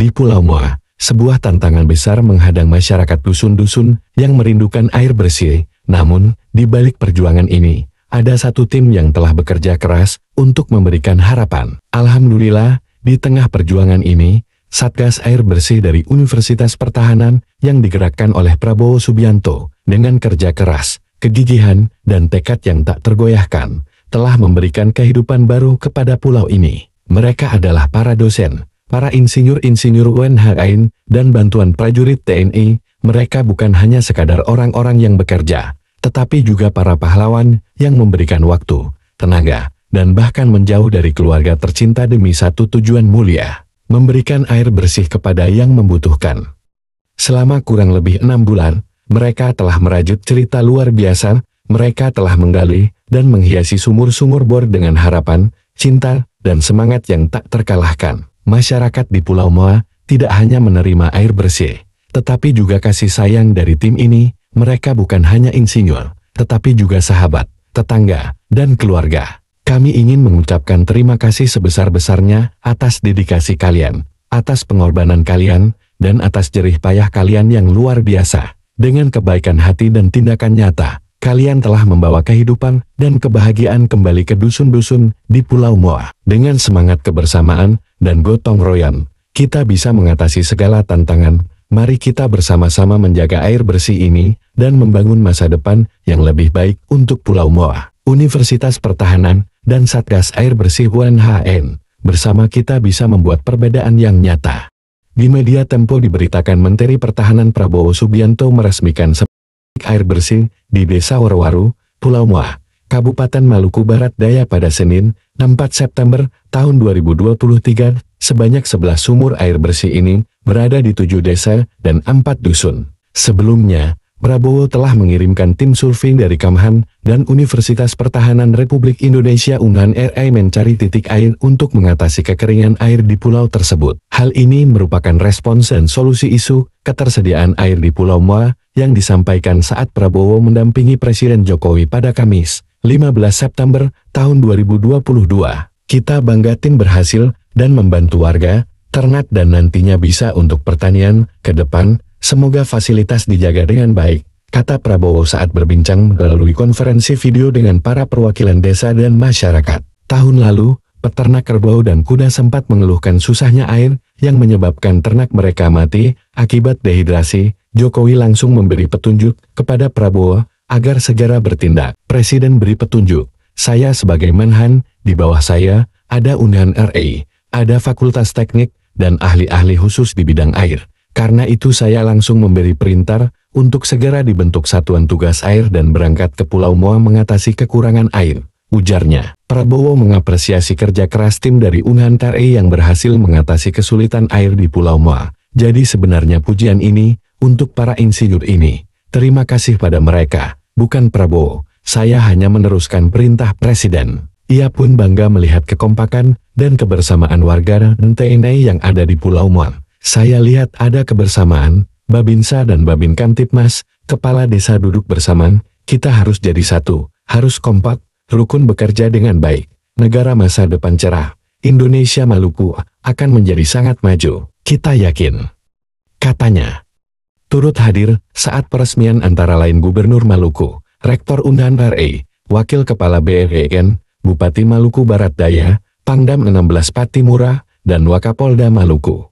Di Pulau Moa, sebuah tantangan besar menghadang masyarakat dusun-dusun yang merindukan air bersih. Namun, di balik perjuangan ini, ada satu tim yang telah bekerja keras untuk memberikan harapan. Alhamdulillah, di tengah perjuangan ini, Satgas Air Bersih dari Universitas Pertahanan yang digerakkan oleh Prabowo Subianto dengan kerja keras, kegigihan, dan tekad yang tak tergoyahkan, telah memberikan kehidupan baru kepada pulau ini. Mereka adalah para dosen, Para insinyur-insinyur UNH dan bantuan prajurit TNI, e, mereka bukan hanya sekadar orang-orang yang bekerja, tetapi juga para pahlawan yang memberikan waktu, tenaga, dan bahkan menjauh dari keluarga tercinta demi satu tujuan mulia, memberikan air bersih kepada yang membutuhkan. Selama kurang lebih enam bulan, mereka telah merajut cerita luar biasa, mereka telah menggali dan menghiasi sumur-sumur bor dengan harapan, cinta, dan semangat yang tak terkalahkan. Masyarakat di Pulau Moa tidak hanya menerima air bersih, tetapi juga kasih sayang dari tim ini, mereka bukan hanya insinyur, tetapi juga sahabat, tetangga, dan keluarga. Kami ingin mengucapkan terima kasih sebesar-besarnya atas dedikasi kalian, atas pengorbanan kalian, dan atas jerih payah kalian yang luar biasa. Dengan kebaikan hati dan tindakan nyata, kalian telah membawa kehidupan dan kebahagiaan kembali ke dusun-dusun di Pulau Moa. Dengan semangat kebersamaan, dan gotong royong, kita bisa mengatasi segala tantangan. Mari kita bersama-sama menjaga air bersih ini dan membangun masa depan yang lebih baik untuk Pulau Moa. Universitas Pertahanan dan Satgas Air Bersih UNHN, bersama kita bisa membuat perbedaan yang nyata. Di media Tempo diberitakan Menteri Pertahanan Prabowo Subianto meresmikan air bersih di Desa Warwaru, Pulau Moa, Kabupaten Maluku Barat Daya pada Senin, 4 September tahun 2023, sebanyak 11 sumur air bersih ini berada di tujuh desa dan empat dusun. Sebelumnya, Prabowo telah mengirimkan tim survei dari Kamhan dan Universitas Pertahanan Republik Indonesia Unhan RI mencari titik air untuk mengatasi kekeringan air di pulau tersebut. Hal ini merupakan respons dan solusi isu ketersediaan air di Pulau Moa yang disampaikan saat Prabowo mendampingi Presiden Jokowi pada Kamis, 15 September tahun 2022, kita bangga tim berhasil dan membantu warga, ternak dan nantinya bisa untuk pertanian, ke depan, semoga fasilitas dijaga dengan baik, kata Prabowo saat berbincang melalui konferensi video dengan para perwakilan desa dan masyarakat. Tahun lalu, peternak kerbau dan kuda sempat mengeluhkan susahnya air, yang menyebabkan ternak mereka mati, akibat dehidrasi, Jokowi langsung memberi petunjuk kepada Prabowo agar segera bertindak. Presiden beri petunjuk, saya sebagai Menhan, di bawah saya, ada Unhan RE, ada Fakultas Teknik, dan ahli-ahli khusus di bidang air. Karena itu saya langsung memberi perintah untuk segera dibentuk satuan tugas air dan berangkat ke Pulau Moa mengatasi kekurangan air, ujarnya. Prabowo mengapresiasi kerja keras tim dari Unhan Tare yang berhasil mengatasi kesulitan air di Pulau Moa. Jadi sebenarnya pujian ini, untuk para insinyur ini. Terima kasih pada mereka bukan Prabowo. Saya hanya meneruskan perintah Presiden. Ia pun bangga melihat kekompakan dan kebersamaan warga dan TNI yang ada di Pulau Muang. Saya lihat ada kebersamaan, Babinsa dan Babin Kamtipmas, kepala desa duduk bersama. kita harus jadi satu, harus kompak, rukun bekerja dengan baik. Negara masa depan cerah, Indonesia Maluku akan menjadi sangat maju, kita yakin. Katanya turut hadir saat peresmian antara lain Gubernur Maluku, Rektor Undan RI, Wakil Kepala BREN, Bupati Maluku Barat Daya, Pangdam 16 Patimura, dan Wakapolda Maluku.